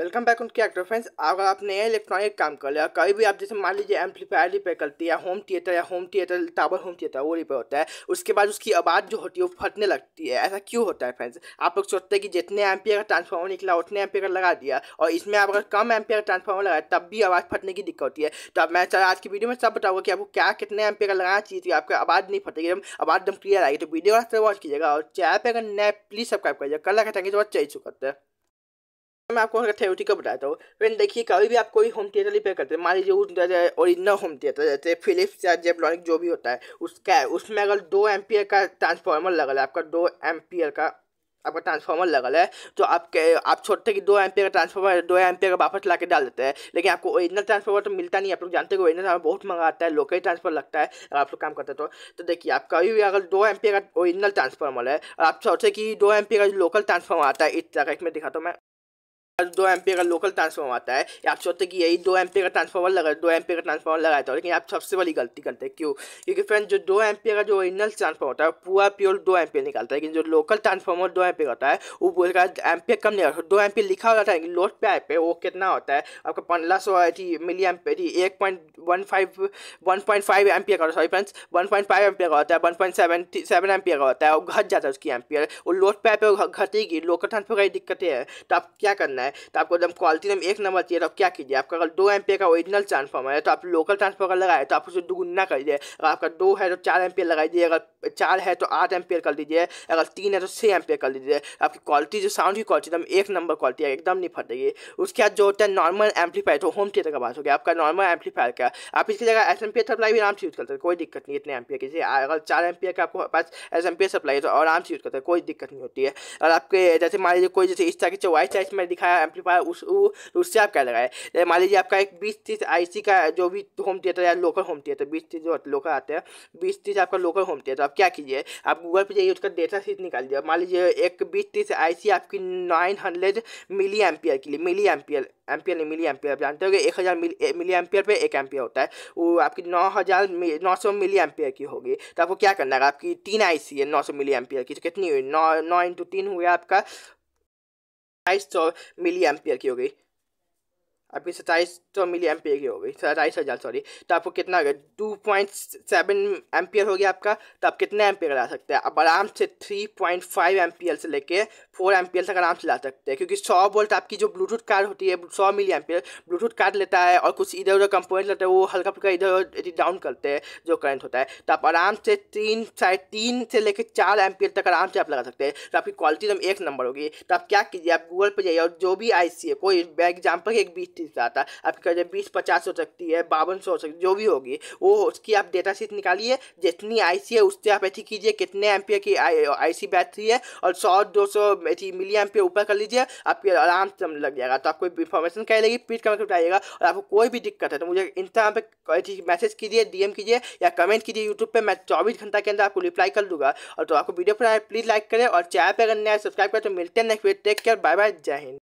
welcome back उनके actor friends अगर आप नया इलेक्ट्रॉनिक काम कर लिया कभी भी आप जैसे मान लीजिए एम्पलीफायर रिपेयर करती है होम थिएटर या home theatre tower home theatre वो रिपेयर होता है उसके बाद उसकी आवाज़ जो होती है वो फटने लगती है ऐसा क्यों होता है फ्रेंड्स आप लोग सोचते हैं कि जितने एम का ट्रांसफार्मर निकला उतने एम का लगा दिया और इसमें आप अगर कम एम का ट्रांसफार्मर लगाए तब भी आवाज़ फटने की दिक्कत होती है तो अब मैं चाहे आज की वीडियो में सब बताऊँगा कि आपको क्या कितने एम का लगाना चाहिए थी तो आपकी आवाज़ नहीं फटेगी एकदम आवाज़ एकदम क्लियर आएगी तो वीडियो वॉच कीजिएगा और चैनल पे अगर नया प्लीज़ सब्सक्राइब करिएगा कल लगा चाहिए तो चाहिए चुका है मैं आपको अगर का बताता हूँ फ्रेंड देखिए कभी भी आप कोई होम थिएटर रिपेयर करते हैं मान लीजिए उस ओरिजिनल होम थिएटर जैसे फिलिप्स या जेबलॉनिक जो भी होता है उसका है उसमें अगर दो एम का ट्रांसफार्मर लगा है आपका दो एम का आपका ट्रांसफार्मर लगा है तो आपके आप छोड़ते कि दो एम्पियर का ट्रांसफार्मर दो एम्पियर का वापस ला के डाल देते हैं लेकिन आपको ओरिजिनल ट्रांसफार्मर तो मिलता नहीं आप लोग जानते हैं ओरिजिनल ट्रांसफार्मर बहुत महंगा आता है लोकल ट्रांसफर लगता है अगर आप लोग काम करते तो तो देखिए आप कभी भी अगर दो एम्पियर का ओरिजिनल ट्रांसफार्मर है और आप सोचते कि दो एम्पियर का लोकल ट्रांसफार्मर आता है इस तरह में इसमें दिखाता हूँ मैं दो एम्पे का लोकल ट्रांसफॉर्म आता है आप सोचते कि यही दो एम्पे का ट्रांसफॉर्मर लगा दो एम्पे का ट्रांसफार्मर लगाया था लेकिन आप सबसे बड़ी गलती करते हैं क्यों क्योंकि फ्रेंड जो दो एम्पे का जो ओरिजिनल ट्रांसफॉर्म होता है पूरा प्योर दो एम निकालता है लेकिन जो लोकल ट्रांसफॉर्मर दो का होता है वो बोलेगा है एम्पे कम नहीं दो एम्पे लिखा हो जाता है लोड पे आई पे वो कितना होता है आपका पंद्रह सौ मिली एम थी एक point one five one point five का sorry friends one point five M का होता है वन पॉइंट सेवन सेवन का होता है और घट जाता है उसकी एम पी वो लोड पे आई पे घटेगी लोकल का की दिक्कतें है तो आप क्या करना है करना है तो आपको एकदम क्वालिटी एकदम एक नंबर चाहिए तो क्या कीजिए आपका अगर दो एम का ओरिजिनल ट्रांसफॉर्मर है तो आप लोकल ट्रांसफॉर्मर लगाए तो आप उसे दुगुना कर दिए अगर आपका दो है तो चार एम लगाई दिए अगर चार है तो आठ एम कर दीजिए अगर तीन है तो छः एम कर दीजिए आपकी क्वालिटी जो साउंड की क्वालिटी एकदम एक नंबर क्वालिटी है एकदम नहीं फटेगी उसके बाद जो होता है नॉर्मल एम्पलीफायर तो होम थिएटर का बात हो गया आपका नॉर्मल एम्पलीफायर का आप इसकी जगह एस एम सप्लाई भी आराम से यूज़ करते हैं कोई दिक्कत नहीं इतने पी की अगर चार एम्पियर का आपको पास एस एम सप्लाई है तो आराम से यूज़ करते हैं कोई दिक्कत नहीं होती है और आपके जैसे मान लीजिए कोई जैसे इस तरह की वाइस साइज में दिखाया एम्पलीफायर उस उससे आप क्या लगाए जैसे मान लीजिए आपका एक बीस तीस आई का जो भी होम थिएटर या लोकल होम थिएटर बीस तीस जो लोकल आते हैं बीस तीस आपका लोकल होम थिएटर आप क्या कीजिए आप गूगल पे जाइए उसका डेटा सीट निकाल दीजिए मान लीजिए एक बीस तीस आई आपकी नाइन हंड्रेड मिली एम्पियर के लिए मिली एम्पियर एम्पियर नहीं मिली एम्पियर आप जानते हो एक हज़ार मिली मिली एम्पियर पे एक एम्पियर होता है वो आपकी नौ हज़ार नौ सौ मिली एम्पियर की होगी तो आपको क्या करना है आपकी तीन आई सी है नौ सौ मिली एम्पियर की तो कितनी हुई नौ नौ इंटू तीन हुआ आपका बाईस सौ मिली एम्पियर की होगी आपकी सत्ताईस सौ तो मिली एम्पियर की हो गई सत्ताईस हज़ार सॉरी तो आपको कितना हो गया टू पॉइंट सेवन एम्पियर हो गया आपका तो आप कितने एम्पियर ला सकते हैं आप आराम से थ्री पॉइंट फाइव एम्पियर से लेके फोर एम्पियर तक आराम से ला सकते हैं क्योंकि सौ वोल्ट आपकी जो ब्लूटूथ कार्ड होती है सौ मिली एम्पियर ब्लूटूथ कार्ड लेता है और कुछ इधर उधर कंपोनेंट लेता है वो हल्का फुल्का इधर उधर डाउन करते हैं जो करंट होता है तो आप आराम से तीन साढ़े तीन से लेकर चार एम्पियर तक आराम से आप लगा सकते हैं तो आपकी क्वालिटी एकदम तो एक नंबर होगी तो आप क्या कीजिए आप गूगल पर जाइए और जो भी आई सी है कोई एग्जाम्पल एक बीस तीस आता आपकी कर्ज बीस पचास हो सकती है बावन सौ हो सकती है जो भी होगी वो उसकी आप डेटा शीट निकालिए जितनी आई सी है उससे आप ऐसी कीजिए कितने एम की आई सी बैटरी है और सौ दो सौ ऐसी मिली एम ऊपर कर लीजिए आपके आराम से लग जाएगा तो आपको इन्फॉर्मेशन कह लेगी प्लीज कमेंट बताइएगा और आपको कोई भी दिक्कत है तो मुझे इंस्टाग्राम पर मैसेज कीजिए डीएम कीजिए या कमेंट कीजिए यूट्यूब पर मैं चौबीस घंटा के अंदर आपको रिप्लाई कर दूंगा और तो आपको वीडियो पर प्लीज़ लाइक करें और चैनल पर अगर नया सब्सक्राइब करें तो मिलते हैं next video take care bye bye जय हिंद